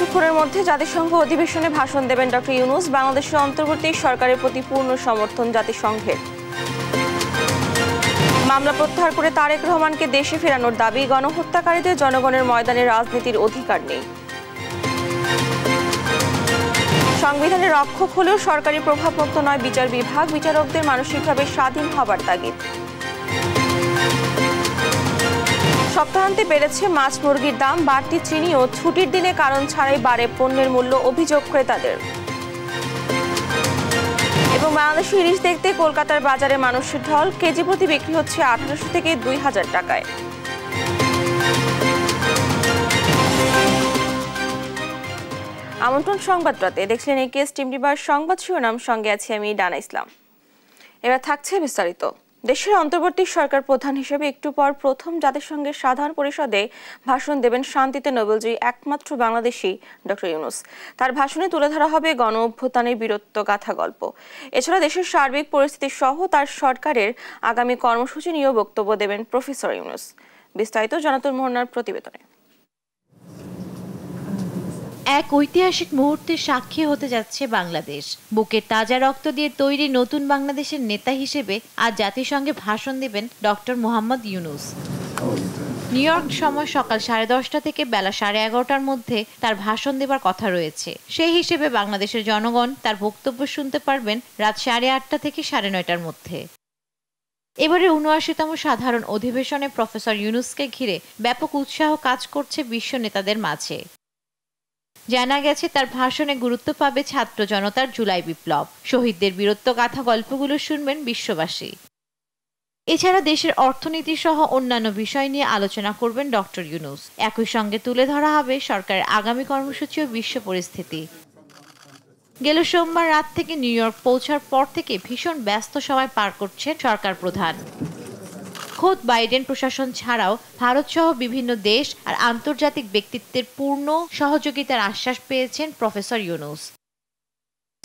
কিছুক্ষণের মধ্যে জাতিসংঘ অধিবেশনে ভাষণ দেবেন ডক্টর ইউনুস বাংলাদেশের অন্তর্বর্তী সরকারের প্রতি পূর্ণ সমর্থন জাতিসংঘের মামলা প্রত্যাহার করে তারেক রহমানকে দেশে ফেরানোর দাবি গণহত্যাকারীদের জনগণের ময়দানে রাজনীতির অধিকার নেই সংবিধানের রক্ষক হলেও সরকারি প্রভাবমুক্ত নয় বিচার বিভাগ বিচারকদের মানসিকভাবে স্বাধীন হবার তাগিদ বাজারগুলোতে বেড়েছে মাছ মুরগির দাম বাড়তি চিনি ও ছুটির দিনে কারণ ছাড়াই বাড়ে পণ্যের মূল্য অভিযোগ ক্রেতাদের এবং বাংলাদেশি ইলিশ দেখতে কলকাতার বাজারে মানুষের ঢল কেজি প্রতি বিক্রি হচ্ছে আঠারোশো থেকে দুই হাজার টাকায় আমন্ত্রণ সংবাদ দেখলেন দেখছিলেন এ কেস টিম ডিবার সংবাদ শিরোনাম সঙ্গে আছি আমি ডানা ইসলাম এবার থাকছে বিস্তারিত দেশের অন্তর্বর্তী সরকার প্রধান হিসেবে একটু পর প্রথম জাতিসংঘের সাধারণ পরিষদে ভাষণ দেবেন শান্তিতে নোবেলজয়ী একমাত্র বাংলাদেশি ডক্টর ইউনুস তার ভাষণে তুলে ধরা হবে গণ অভ্যুত্থানের বীরত্ব গাথা গল্প এছাড়া দেশের সার্বিক পরিস্থিতি সহ তার সরকারের আগামী কর্মসূচি নিয়েও বক্তব্য দেবেন প্রফেসর ইউনুস বিস্তারিত জনাতুর মোহনার প্রতিবেদনে এক ঐতিহাসিক মুহূর্তের সাক্ষী হতে যাচ্ছে বাংলাদেশ বুকের তাজা রক্ত দিয়ে তৈরি নতুন বাংলাদেশের নেতা হিসেবে আজ জাতিসংঘে ভাষণ দেবেন doctor Muhammad Yunus New York সময় সকাল সাড়ে দশটা থেকে বেলা সাড়ে এগারোটার মধ্যে তার ভাষণ দেবার কথা রয়েছে সেই হিসেবে বাংলাদেশের জনগণ তার বক্তব্য শুনতে পারবেন রাত সাড়ে আটটা থেকে সাড়ে নয়টার মধ্যে এবারে উনআশিতম সাধারণ অধিবেশনে প্রফেসর ইউনুসকে ঘিরে ব্যাপক উৎসাহ কাজ করছে বিশ্ব নেতাদের মাঝে জানা গেছে তার ভাষণে গুরুত্ব পাবে ছাত্র জনতার জুলাই বিপ্লব শহীদদের বীরত্ব গাথা গল্পগুলো শুনবেন বিশ্ববাসী এছাড়া দেশের অর্থনীতি সহ অন্যান্য বিষয় নিয়ে আলোচনা করবেন ডক্টর ইউনুস একই সঙ্গে তুলে ধরা হবে সরকারের আগামী কর্মসূচি ও বিশ্ব পরিস্থিতি গেল সোমবার রাত থেকে নিউ ইয়র্ক পৌঁছার পর থেকে ভীষণ ব্যস্ত সময় পার করছেন সরকার প্রধান খোদ বাইডেন প্রশাসন ছাড়াও সহ বিভিন্ন দেশ আর আন্তর্জাতিক ব্যক্তিত্বের পূর্ণ সহযোগিতার আশ্বাস পেয়েছেন প্রফেসর ইউনুস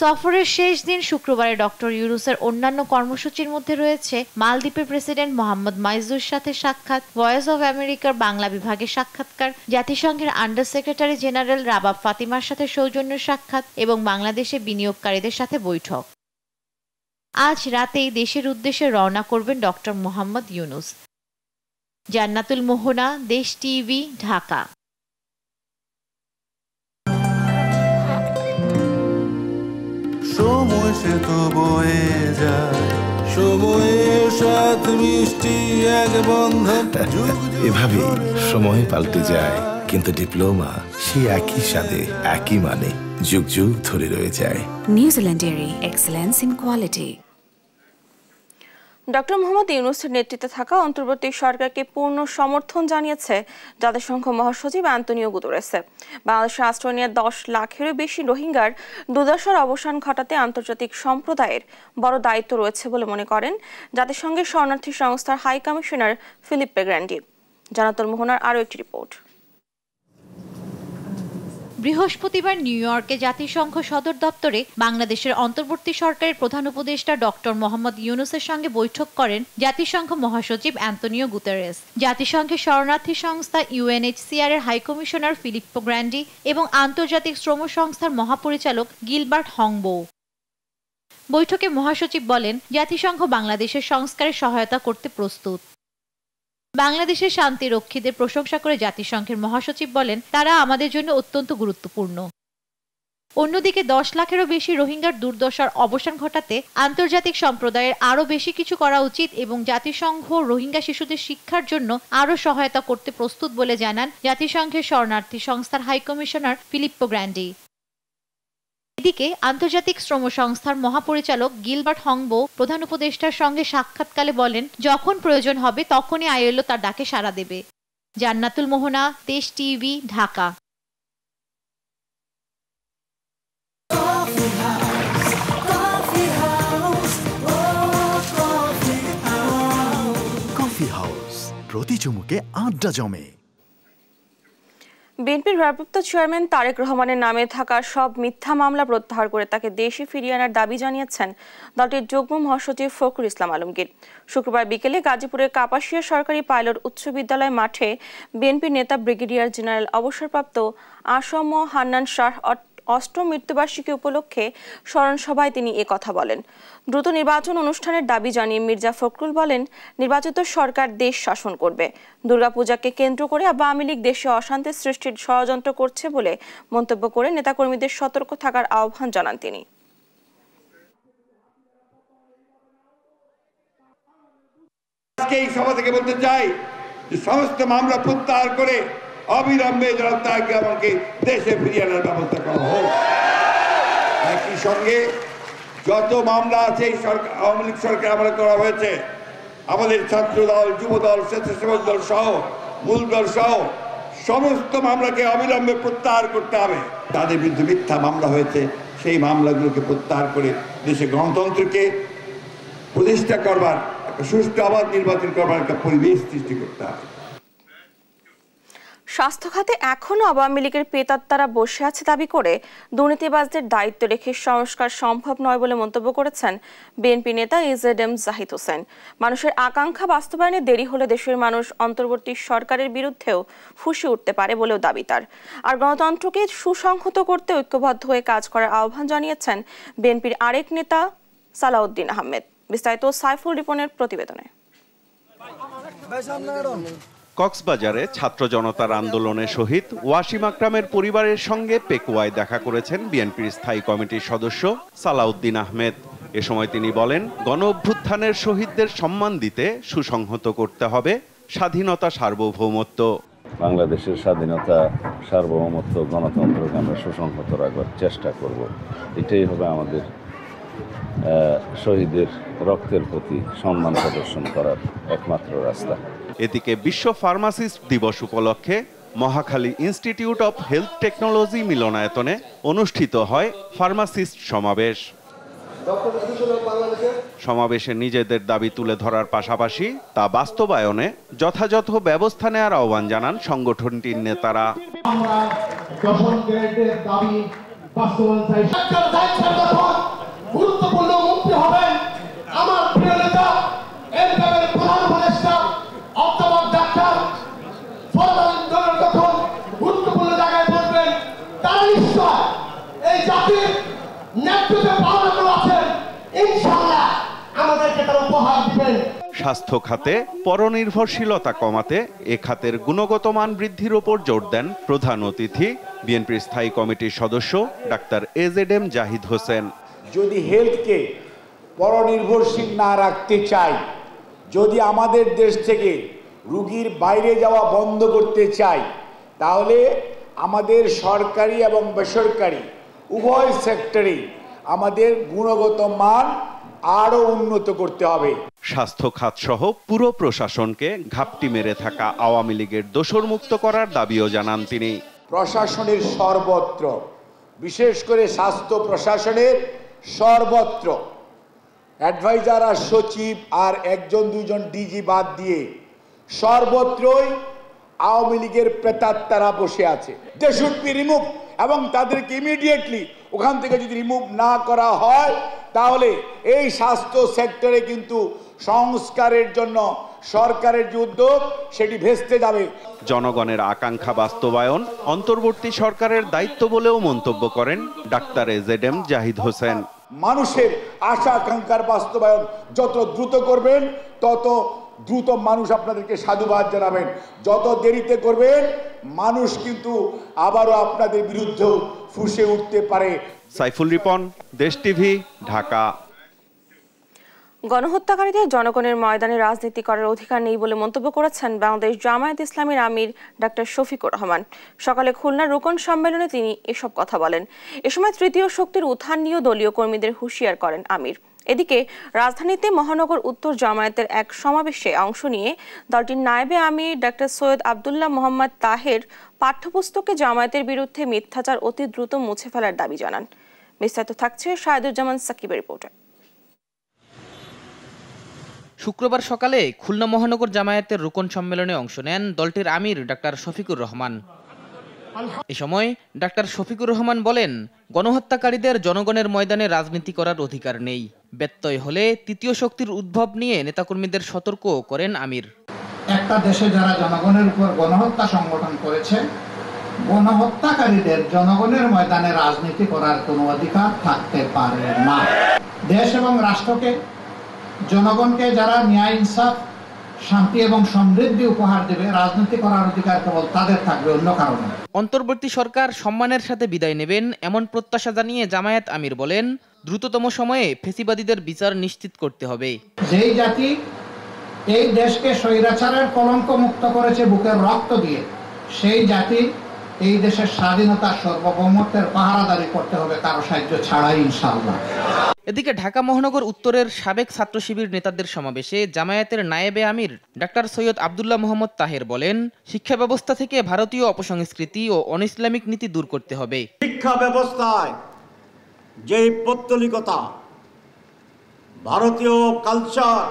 সফরের শেষ দিন শুক্রবারে ডক্টর ইউরুসের অন্যান্য কর্মসূচির মধ্যে রয়েছে মালদ্বীপের প্রেসিডেন্ট মোহাম্মদ মাইজুর সাথে সাক্ষাৎ ভয়েস অব আমেরিকার বাংলা বিভাগে সাক্ষাৎকার জাতিসংঘের আন্ডার সেক্রেটারি জেনারেল রাবাব ফাতিমার সাথে সৌজন্য সাক্ষাৎ এবং বাংলাদেশে বিনিয়োগকারীদের সাথে বৈঠক আজ রাতেই দেশের উদ্দেশ্যে রওনা করবেন ডক্টর মোহাম্মদ ইউনুস জান্নাতুল মোহনা দেশ টিভি ঢাকা সময় সে তো বয়ে যায় সময়ের সাথ মিষ্টি এক এভাবে সময় পাল্টে যায় কিন্তু ডিপ্লোমা সে একই সাথে একই মানে যুগ যুগ ধরে রয়ে যায় New Zealand excellence in quality doctor Muhammad ইউনুসের নেতৃত্বে থাকা অন্তর্বর্তী সরকারকে পূর্ণ সমর্থন জানিয়েছে জাতিসংঘ মহাসচিব আন্তনিও গুতরেসে বাংলাদেশে আশ্রয় নিয়ে দশ লাখেরও বেশি রোহিঙ্গার দুর্দশার অবসান ঘটাতে আন্তর্জাতিক সম্প্রদায়ের বড় দায়িত্ব রয়েছে বলে মনে করেন জাতিসংঘের শরণার্থী সংস্থার হাই কমিশনার ফিলিপ পেগ্র্যান্ডি জানাতন মোহনার আরও একটি রিপোর্ট বৃহস্পতিবার নিউ ইয়র্কে জাতিসংঘ সদর দপ্তরে বাংলাদেশের অন্তর্বর্তী সরকারের প্রধান উপদেষ্টা ডক্টর মোহাম্মদ ইউনুসের সঙ্গে বৈঠক করেন জাতিসংঘ মহাসচিব অ্যান্তনিও গুতারেস জাতিসংঘের শরণার্থী সংস্থা ইউএনএইচসিআর এর হাইকমিশনার ফিলিপ্পো গ্র্যান্ডি এবং আন্তর্জাতিক শ্রম সংস্থার মহাপরিচালক গিলবার্ট হংবো বৈঠকে মহাসচিব বলেন জাতিসংঘ বাংলাদেশের সংস্কারে সহায়তা করতে প্রস্তুত বাংলাদেশের শান্তিরক্ষীদের প্রশংসা করে জাতিসংঘের মহাসচিব বলেন তারা আমাদের জন্য অত্যন্ত গুরুত্বপূর্ণ অন্যদিকে দশ লাখেরও বেশি রোহিঙ্গার দুর্দশার অবসান ঘটাতে আন্তর্জাতিক সম্প্রদায়ের আরও বেশি কিছু করা উচিত এবং জাতিসংঘ রোহিঙ্গা শিশুদের শিক্ষার জন্য আরও সহায়তা করতে প্রস্তুত বলে জানান জাতিসংঘের শরণার্থী সংস্থার হাইকমিশনার ফিলিপ্পো গ্র্যান্ডি এদিকে আন্তর্জাতিক শ্রম সংস্থার মহাপরিচালক গিলবার্ট হংবো প্রধান উপদেষ্টার সঙ্গে সাক্ষাৎকালে বলেন যখন প্রয়োজন হবে তখনই আইএলও তার ডাকে সাড়া দেবে জান্নাতুল মোহনা দেশ টিভি ঢাকা প্রতি চুমুকে আড্ডা জমে বিএনপির ভারপ্রাপ্ত চেয়ারম্যান তারেক রহমানের নামে থাকা সব মিথ্যা মামলা প্রত্যাহার করে তাকে দেশে ফিরিয়ে আনার দাবি জানিয়েছেন দলটির যুগ্ম মহাসচিব ফখরুল ইসলাম আলমগীর শুক্রবার বিকেলে গাজীপুরের কাপাসিয়া সরকারি পাইলট উচ্চ বিদ্যালয় মাঠে বিএনপির নেতা ব্রিগেডিয়ার জেনারেল অবসরপ্রাপ্ত আসম হান্নান শাহ অষ্টম মৃত্যুবার্ষিকী উপলক্ষে স্মরণসভায় তিনি এ কথা বলেন দ্রুত নির্বাচন অনুষ্ঠানের দাবি জানিয়ে মির্জা ফখরুল বলেন নির্বাচিত সরকার দেশ শাসন করবে দুর্গাপূজাকে কেন্দ্র করে আওয়ামী লীগ দেশে অশান্তি সৃষ্টির ষড়যন্ত্র করছে বলে মন্তব্য করে নেতাকর্মীদের সতর্ক থাকার আহ্বান জানান তিনি আজকে এই সভা থেকে বলতে চাই যে সমস্ত মামলা প্রত্যাহার করে অবিলম্বে জনতাকে আমাকে দেশে ফিরিয়ে আনার ব্যবস্থা করা হোক একই সঙ্গে যত মামলা আছে এই সরকার আওয়ামী লীগ সরকার আমলে করা হয়েছে আমাদের ছাত্র দল যুব দল স্বেচ্ছাসেবক দল সহ মূল দল সহ সমস্ত মামলাকে অবিলম্বে প্রত্যাহার করতে হবে তাদের বিরুদ্ধে মিথ্যা মামলা হয়েছে সেই মামলাগুলোকে প্রত্যাহার করে দেশে গণতন্ত্রকে প্রতিষ্ঠা করবার সুষ্ঠু আবাদ নির্বাচন করবার একটা পরিবেশ সৃষ্টি করতে হবে স্বাস্থ্যখাতে এখনও আওয়ামী লীগের পেতাত্তারা বসে আছে দাবি করে দুর্নীতিবাজদের দায়িত্ব রেখে সংস্কার সম্ভব নয় বলে মন্তব্য করেছেন বিএনপি নেতা ইজেড এম জাহিদ হোসেন মানুষের আকাঙ্ক্ষা বাস্তবায়নে দেরি হলে দেশের মানুষ অন্তর্বর্তী সরকারের বিরুদ্ধেও ফুসে উঠতে পারে বলেও দাবি তার আর গণতন্ত্রকে সুসংহত করতে ঐক্যবদ্ধ হয়ে কাজ করার আহ্বান জানিয়েছেন বিএনপির আরেক নেতা সালাউদ্দিন আহমেদ বিস্তারিত সাইফুল রিপনের প্রতিবেদনে কক্সবাজারে ছাত্র জনতার আন্দোলনে শহীদ ওয়াসিম আকরামের পরিবারের সঙ্গে পেকুয়ায় দেখা করেছেন বিএনপির স্থায়ী কমিটির সদস্য সালাউদ্দিন আহমেদ এ সময় তিনি বলেন গণ অভ্যুত্থানের শহীদদের সম্মান দিতে সুসংহত করতে হবে স্বাধীনতা সার্বভৌমত্ব বাংলাদেশের স্বাধীনতা সার্বভৌমত্ব গণতন্ত্রকে আমরা সুসংহত রাখার চেষ্টা করব এটাই হবে আমাদের শহীদের রক্তের প্রতি সম্মান প্রদর্শন করার একমাত্র রাস্তা এদিকে বিশ্ব ফার্মাসিস্ট দিবস উপলক্ষে Mohakhali institute of health technology মিলনায়তনে অনুষ্ঠিত হয় ফার্মাসিস্ট সমাবেশ সমাবেশে নিজেদের দাবি তুলে ধরার পাশাপাশি তা বাস্তবায়নে যথাযথ ব্যবস্থা নেওয়ার আহ্বান জানান সংগঠনটির নেতারা গুরুত্বপূর্ণ স্বাস্থ্য খাতে পরনির্ভরশীলতা কমাতে এ খাতের গুণগত মান বৃদ্ধির ওপর জোর দেন প্রধান অতিথি বিএনপির স্থায়ী কমিটির সদস্য ডাক্তার এজেড এম জাহিদ হোসেন যদি হেলথকে পরনির্ভরশীল না রাখতে চাই যদি আমাদের দেশ থেকে রুগীর বাইরে যাওয়া বন্ধ করতে চাই তাহলে আমাদের সরকারি এবং বেসরকারি উভয় সেক্টরেই আমাদের গুণগত মান আরও উন্নত করতে হবে স্বাস্থ্য খাত সহ পুরো প্রশাসনকে ঘাপটি মেরে থাকা আওয়ামী লীগের দোষর মুক্ত করার দাবিও জানান তিনি প্রশাসনের সর্বত্র বিশেষ করে স্বাস্থ্য প্রশাসনের সর্বত্র অ্যাডভাইজার আর সচিব আর একজন দুইজন ডিজি বাদ দিয়ে সর্বত্রই আওয়ামী লীগের প্রেতাত্মারা বসে আছে দে শুড বি রিমুভ এবং তাদেরকে ইমিডিয়েটলি ওখান থেকে যদি রিমুভ না করা হয় তাহলে এই স্বাস্থ্য সেক্টরে কিন্তু সংস্কারের জন্য সরকারের যে উদ্যোগ সেটি ভেস্তে যাবে জনগণের আকাঙ্ক্ষা বাস্তবায়ন অন্তর্বর্তী সরকারের দায়িত্ব বলেও মন্তব্য করেন ডাক্তার এজেড এম জাহিদ হোসেন মানুষের আশা আকাঙ্ক্ষার বাস্তবায়ন যত দ্রুত করবেন তত দ্রুত মানুষ আপনাদেরকে সাধুবাদ জানাবেন যত দেরিতে করবেন মানুষ কিন্তু আবারও আপনাদের বিরুদ্ধে ফুসে উঠতে পারে সাইফুল রিপন দেশ টিভি ঢাকা গণহত্যাকারীদের জনগণের ময়দানে রাজনীতি করার অধিকার নেই বলে মন্তব্য করেছেন বাংলাদেশ জামায়াত ইসলামের আমির ডাক্তার শফিকুর রহমান সকালে খুলনা রোকন সম্মেলনে তিনি এসব কথা বলেন এ সময় তৃতীয় শক্তির উত্থান নিয়েও দলীয় কর্মীদের হুঁশিয়ার করেন আমির এদিকে রাজধানীতে মহানগর উত্তর জামায়াতের এক সমাবেশে অংশ নিয়ে দলটির নায়েবে আমি ডক্টর সৈয়দ আবদুল্লাহ মোহাম্মদ তাহের পাঠ্যপুস্তকে জামায়াতের বিরুদ্ধে মিথ্যাচার অতি দ্রুত মুছে ফেলার দাবি জানান বিস্তারিত থাকছে শাহেদুজ্জামান সাকিবের রিপোর্টে শুক্রবার সকালে খুলনা মহানগর জামায়াতের রোকন সম্মেলনে অংশ নেন দলটির আমির ডাক্তার শফিকুর রহমান এ সময় ডাক্তার শফিকুর রহমান বলেন গণহত্যাকারীদের জনগণের ময়দানে রাজনীতি করার অধিকার নেই ব্যত্যয় হলে তৃতীয় শক্তির উদ্ভব নিয়ে নেতাকর্মীদের সতর্ক করেন আমির একটা দেশে যারা জনগণের উপর গণহত্যা সংগঠন করেছে গণহত্যাকারীদের জনগণের ময়দানে রাজনীতি করার কোনো অধিকার থাকতে পারে না দেশ এবং রাষ্ট্রকে জনগণকে যারা ন্যায় ইনসাফ শান্তি এবং সমৃদ্ধি উপহার দেবে রাজনীতি করার অধিকার কেবল তাদের থাকবে অন্য কারণে অন্তর্বর্তী সরকার সম্মানের সাথে বিদায় নেবেন এমন প্রত্যাশা জানিয়ে জামায়াত আমির বলেন দ্রুততম সময়ে ফেসিবাদীদের বিচার নিশ্চিত করতে হবে যেই জাতি এই দেশকে স্বৈরাচারের কলঙ্ক মুক্ত করেছে বুকের রক্ত দিয়ে সেই জাতি এই দেশের স্বাধীনতা সর্বভৌমত্বের পাহারাদারি করতে হবে কারো সাহায্য ছাড়াই ইনশাআল্লাহ এদিকে ঢাকা মহানগর উত্তরের সাবেক ছাত্র শিবির নেতাদের সমাবেশে জামায়াতের নায়েবে আমির ডাক্তার সৈয়দ আবদুল্লাহ মোহাম্মদ তাহের বলেন শিক্ষা ব্যবস্থা থেকে ভারতীয় অপসংস্কৃতি ও অনইসলামিক নীতি দূর করতে হবে শিক্ষা ব্যবস্থায় যেই পত্তলিকতা ভারতীয় culture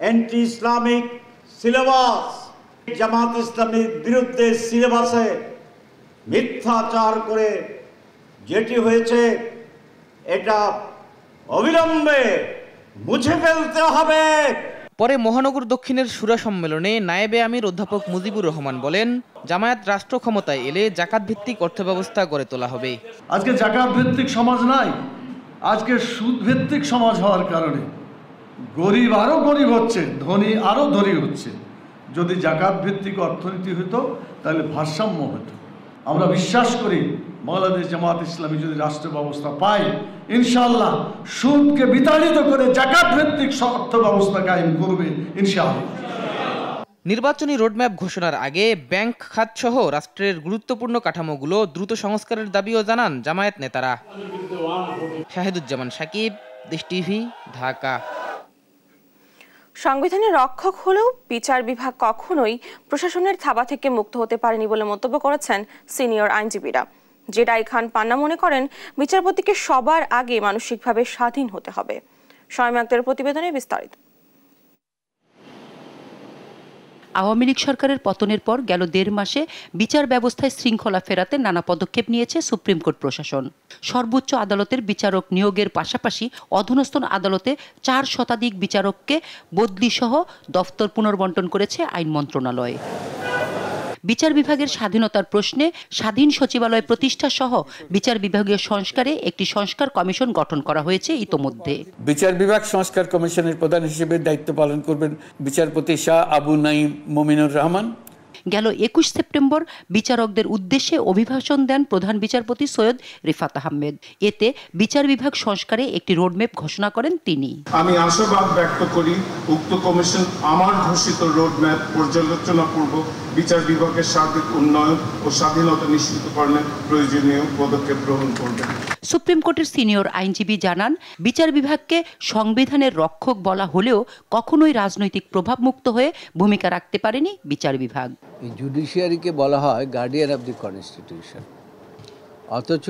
anti Islamic syllabus Jamaat ইসলামীর বিরুদ্ধে সিলেবাসে মিথ্যাচার করে যেটি হয়েছে এটা অবিলম্বে মুছে ফেলতে হবে পরে মহানগর দক্ষিণের সুরা সম্মেলনে নায়েবে আমির অধ্যাপক মুজিবুর রহমান বলেন জামায়াত রাষ্ট্র ক্ষমতায় এলে জাকাত ভিত্তিক অর্থব্যবস্থা গড়ে তোলা হবে আজকে জাকাত ভিত্তিক সমাজ নাই আজকে সুদ ভিত্তিক সমাজ হওয়ার কারণে গরিব আরও গরিব হচ্ছে ধনী আরও ধনী হচ্ছে যদি জাকাত ভিত্তিক অর্থনীতি হতো তাহলে ভারসাম্য হতো আমরা বিশ্বাস করি বাংলাদেশ জামাত ইসলামী যদি রাষ্ট্র ব্যবস্থা পায় ইনশাল্লাহ সুদকে বিতাড়িত করে জাকাত ভিত্তিক অর্থ ব্যবস্থা কায়েম করবে ইনশাআল্লাহ নির্বাচনী রোডম্যাপ ঘোষণার আগে ব্যাংক খাতসহ রাষ্ট্রের গুরুত্বপূর্ণ কাঠামোগুলো দ্রুত সংস্কারের দাবিও জানান জামায়াত নেতারা শাহেদুজ্জামান সাকিব দেশ টিভি ঢাকা সংবিধানের রক্ষক হলেও বিচার বিভাগ কখনোই প্রশাসনের থাবা থেকে মুক্ত হতে পারেনি বলে মন্তব্য করেছেন সিনিয়র আইনজীবীরা রায় খান পান্না মনে করেন বিচারপতিকে সবার আগে মানসিকভাবে স্বাধীন হতে হবে স্বয়ং প্রতিবেদনে বিস্তারিত আওয়ামী লীগ সরকারের পতনের পর গেল দেড় মাসে বিচার ব্যবস্থায় শৃঙ্খলা ফেরাতে নানা পদক্ষেপ নিয়েছে সুপ্রিম কোর্ট প্রশাসন সর্বোচ্চ আদালতের বিচারক নিয়োগের পাশাপাশি অধুনস্থন আদালতে চার শতাধিক বিচারককে বদলিসহ দফতর পুনর্বন্টন করেছে আইন মন্ত্রণালয় বিচার বিভাগের স্বাধীনতার প্রশ্নে স্বাধীন সচিবালয় প্রতিষ্ঠা সহ বিচার বিভাগীয় সংস্কারে একটি সংস্কার কমিশন গঠন করা হয়েছে ইতোমধ্যে বিচার বিভাগ সংস্কার কমিশনের প্রধান হিসেবে দায়িত্ব পালন করবেন বিচারপতি শাহ আবু নাইম মোমিনুর রহমান গেল একুশ সেপ্টেম্বর বিচারকদের উদ্দেশ্যে অভিভাষণ দেন প্রধান বিচারপতি সৈয়দ রিফাত আহমেদ এতে বিচার বিভাগ সংস্কারে একটি রোডম্যাপ ঘোষণা করেন তিনি আমি আশাবাদ ব্যক্ত করি উক্ত কমিশন আমার ঘোষিত রোডম্যাপ পর্যালোচনা পূর্ব বিচার বিভাগের সার্বিক উন্নয়ন ও স্বাধীনতা নিশ্চিতকরণে প্রয়োজনীয় পদক্ষেপ গ্রহণ করবে সুপ্রিম কোর্টের সিনিয়র আইনজীবী জানান বিচার বিভাগকে সংবিধানের রক্ষক বলা হলেও কখনোই রাজনৈতিক প্রভাবমুক্ত হয়ে ভূমিকা রাখতে পারেনি বিচার বিভাগ এই জুডিশিয়ারিকে বলা হয় গার্ডিয়ান অব দি কনস্টিটিউশন অথচ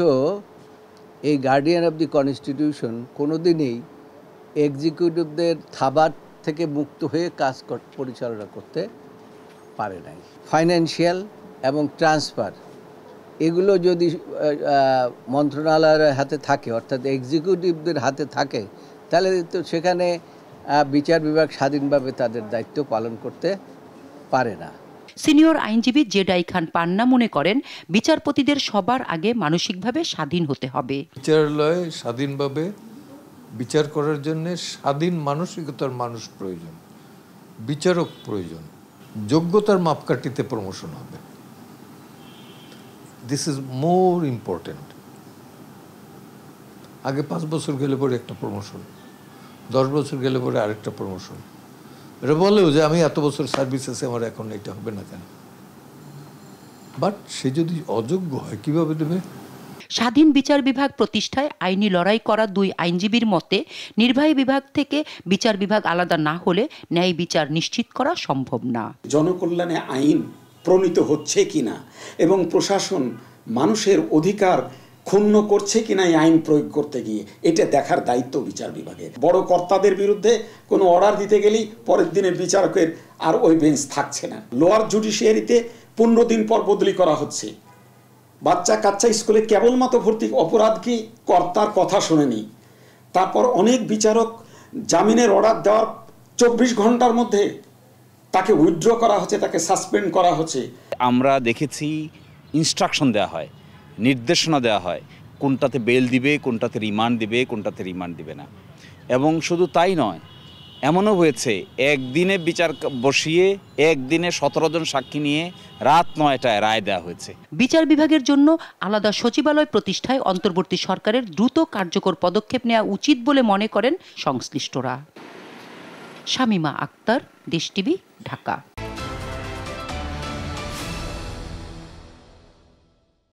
এই গার্ডিয়ান অব দি কনস্টিটিউশন কোনো দিনই এক্সিকিউটিভদের থাবার থেকে মুক্ত হয়ে কাজ পরিচালনা করতে পারে নাই ফাইন্যান্সিয়াল এবং ট্রান্সফার এগুলো যদি মন্ত্রণালয়ের হাতে থাকে অর্থাৎ এক্সিকিউটিভদের হাতে থাকে তাহলে তো সেখানে বিচার বিভাগ স্বাধীনভাবে তাদের দায়িত্ব পালন করতে পারে না সিনিয়র আইনজীবী জেডাই খান পান্না মনে করেন বিচারপতিদের সবার আগে মানসিকভাবে স্বাধীন হতে হবে বিচারালয় স্বাধীনভাবে বিচার করার জন্য স্বাধীন মানসিকতার মানুষ প্রয়োজন বিচারক প্রয়োজন যোগ্যতার মাপকাঠিতে প্রমোশন হবে দিস ইজ মোর ইম্পর্টেন্ট আগে পাঁচ বছর গেলে পরে একটা প্রমোশন দশ বছর গেলে পরে আরেকটা প্রমোশন এটা বললেও যে আমি এত বছর সার্ভিস আছে আমার এখন এটা হবে না কেন বাট সে যদি অযোগ্য হয় কিভাবে দেবে স্বাধীন বিচার বিভাগ প্রতিষ্ঠায় আইনি লড়াই করা দুই আইনজীবীর মতে নির্বাহী বিভাগ থেকে বিচার বিভাগ আলাদা না হলে ন্যায় বিচার নিশ্চিত করা সম্ভব না জনকল্যাণে আইন প্রণীত হচ্ছে কিনা এবং প্রশাসন মানুষের অধিকার ক্ষুণ্ণ করছে না এই আইন প্রয়োগ করতে গিয়ে এটা দেখার দায়িত্ব বিচার বিভাগের বড় কর্তাদের বিরুদ্ধে কোনো অর্ডার দিতে গেলেই পরের দিনের বিচারকের আর ওই বেঞ্চ থাকছে না লোয়ার জুডিশিয়ারিতে পনেরো দিন পর বদলি করা হচ্ছে বাচ্চা কাচ্চা স্কুলে কেবলমাত্র ভর্তি অপরাধ কি কর্তার কথা শোনেনি তারপর অনেক বিচারক জামিনের অর্ডার দেওয়ার চব্বিশ ঘন্টার মধ্যে তাকে উইথড্র করা হচ্ছে তাকে সাসপেন্ড করা হচ্ছে আমরা দেখেছি ইনস্ট্রাকশন দেওয়া হয় নির্দেশনা দেওয়া হয় কোনটাতে বেল দিবে কোনটাতে রিমান্ড দিবে কোনটাতে রিমান্ড দিবে না এবং শুধু তাই নয় এমনও হয়েছে একদিনে বিচার বসিয়ে একদিনে সতেরো জন সাক্ষী নিয়ে রাত নয়টায় রায় দেওয়া হয়েছে বিচার বিভাগের জন্য আলাদা সচিবালয় প্রতিষ্ঠায় অন্তর্বর্তী সরকারের দ্রুত কার্যকর পদক্ষেপ নেওয়া উচিত বলে মনে করেন সংশ্লিষ্টরা শামিমা আক্তার দেশ টিভি ঢাকা